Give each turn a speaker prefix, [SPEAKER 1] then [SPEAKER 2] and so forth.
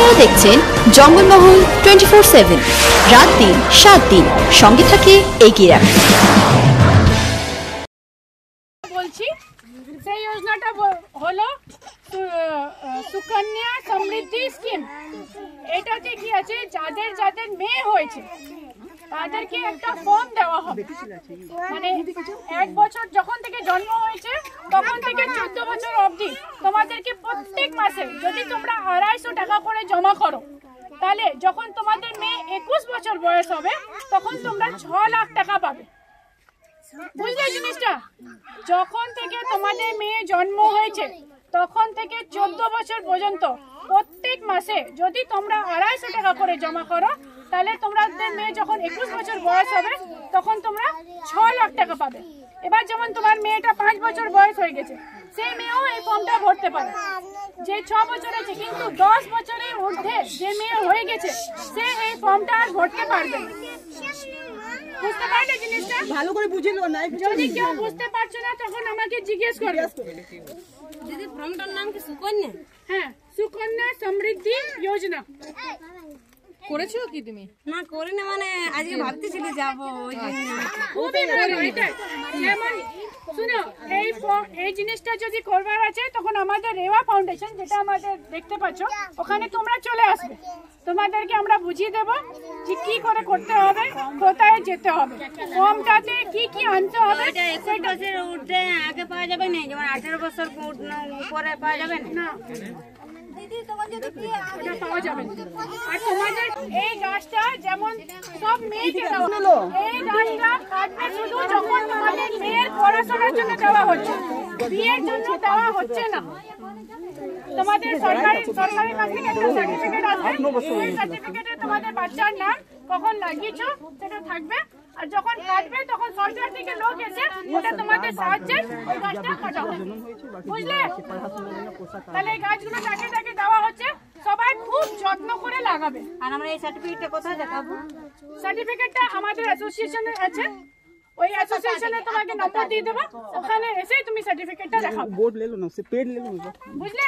[SPEAKER 1] আপনারা দেখছেন Jangalmahal twenty four seven রাত দিন সাত দিন সঙ্গে থাকে এগিয়ে রাখুন বলছি সেই যোজনাটা হলো সুকন্যা সমৃদ্ধি স্কিম এটাতে কি আছে যাদের যাদের মেয়ে হয়েছে তাদেরকে একটা ফর্ম দেওয়া হবে মানে এক বছর যখন থেকে জন্ম হয়েছে তখন থেকে চোদ্দ বছর অবধি তোমাদেরকে প্রত্যেক মাসে যদি তোমরা আড়াইশো টাকা করে জমা করো তাহলে যখন তোমাদের মেয়ে একুশ বছর বয়স হবে তখন তোমরা ছ লাখ টাকা পাবে বুঝলে জিনিসটা যখন থেকে তোমাদের মেয়ে জন্ম হয়েছে তখন থেকে চোদ্দ বছর পর্যন্ত প্রত্যেক মাসে যদি তোমরা আড়াইশো টাকা করে জমা করো তাহলে তোমাদের মেয়ে যখন একুশ বছর বয়স হবে তখন তোমরা ছ লাখ টাকা পাবে এবার যেমন তোমার মেয়েটা পাঁচ বছর বয়স হয়ে গেছে সেই মেয়েও এই ফর্মটা ভরতে পারে যে ছ বছর আছে কিন্তু দশ বছরের মধ্যে যে মেয়ে হয়ে গেছে সে এই ফর্মটা আর ভরতে পারবে বুঝতে জিনিসটা ভালো করে না যদি কেউ বুঝতে পারছো না তখন আমাকে জিজ্ঞেস করবে হ্যাঁ সুকন্যা সমৃদ্ধি যোজনা করেছো কি তুমি না করি না মানে আজকে ভাবতেছিলে যাবো ওই শুনো এই এই জিনিসটা যদি করবার আছে তখন আমাদের রেওয়া ফাউন্ডেশন যেটা আমাদের দেখতে পাচ্ছো ওখানে তোমরা চলে আসবে তোমাদেরকে আমরা বুঝিয়ে দেবো যে কি করে করতে হবে কোথায় যেতে হবে কমটাতে কি কি আনতে হবে একুশের উর্ধে আগে না আঠেরো বছর পরে পাওয়া যাবে না দিদি তোমার যদি পাওয়া যাবে আর তোমাদের এই গাছটা যেমন সব মেয়েকে দেওয়া এই গাছটা কাটবে শুধু যখন তোমাদের মেয়ের পড়াশোনার জন্য দেওয়া হচ্ছে বিয়ের জন্য দেওয়া হচ্ছে না তোমাদের সরকারি কাছ থেকে একটা সার্টিফিকেট সার্টিফিকেটে তোমাদের বাচ্চার নাম কখন লাগিয়েছো সেটা থাকবে আর যখন কাটবে তখন সরকার থেকে লোক এসে ওটা তোমাদের সাহায্যে ওই গাছটা কাটা বুঝলে তাহলে এই গাছগুলো যাকে দেওয়া হচ্ছে সবাই খুব লাগাবে আর আমরা এই সার্টিফিকেটটা কোথায় দেখাবো সার্টিফিকেটটা আমাদের অ্যাসোসিয়েশনে আছে ওই অ্যাসোসিয়েশনে তোমাকে নম্বর দিয়ে দেবো ওখানে এসে তুমি সার্টিফিকেটটা দেখাও বোর্ড লে না সে পেড লে লো বুঝলে